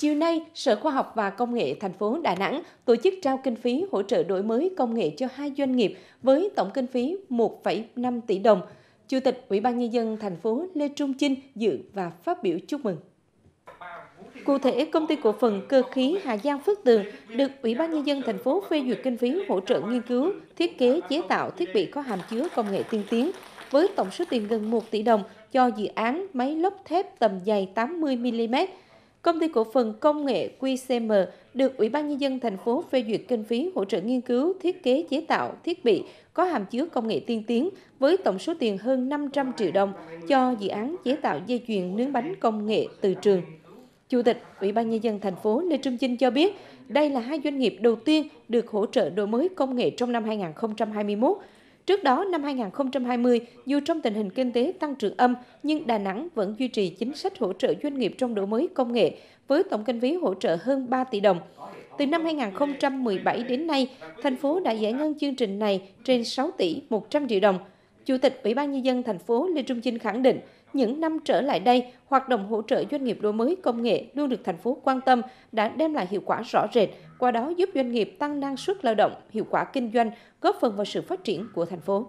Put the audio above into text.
Chiều nay, Sở Khoa học và Công nghệ thành phố Đà Nẵng tổ chức trao kinh phí hỗ trợ đổi mới công nghệ cho hai doanh nghiệp với tổng kinh phí 1,5 tỷ đồng. Chủ tịch Ủy ban nhân dân thành phố Lê Trung Chinh dự và phát biểu chúc mừng. Cụ thể, công ty cổ phần cơ khí Hà Giang Phước Tường được Ủy ban nhân dân thành phố phê duyệt kinh phí hỗ trợ nghiên cứu, thiết kế, chế tạo thiết bị có hàm chứa công nghệ tiên tiến với tổng số tiền gần 1 tỷ đồng cho dự án máy lốc thép tầm dày 80 mm Công ty cổ phần công nghệ QCM được Ủy ban Nhân dân thành phố phê duyệt kinh phí hỗ trợ nghiên cứu, thiết kế, chế tạo, thiết bị có hàm chứa công nghệ tiên tiến với tổng số tiền hơn 500 triệu đồng cho dự án chế tạo dây chuyền nướng bánh công nghệ từ trường. Chủ tịch Ủy ban Nhân dân thành phố Lê Trung Chinh cho biết, đây là hai doanh nghiệp đầu tiên được hỗ trợ đổi mới công nghệ trong năm 2021 Trước đó, năm 2020, dù trong tình hình kinh tế tăng trưởng âm, nhưng Đà Nẵng vẫn duy trì chính sách hỗ trợ doanh nghiệp trong đổi mới công nghệ, với tổng kinh phí hỗ trợ hơn 3 tỷ đồng. Từ năm 2017 đến nay, thành phố đã giải ngân chương trình này trên 6 tỷ 100 triệu đồng, Chủ tịch Ủy ban Nhân dân thành phố Lê Trung Chinh khẳng định, những năm trở lại đây, hoạt động hỗ trợ doanh nghiệp đổi mới công nghệ luôn được thành phố quan tâm đã đem lại hiệu quả rõ rệt, qua đó giúp doanh nghiệp tăng năng suất lao động, hiệu quả kinh doanh, góp phần vào sự phát triển của thành phố.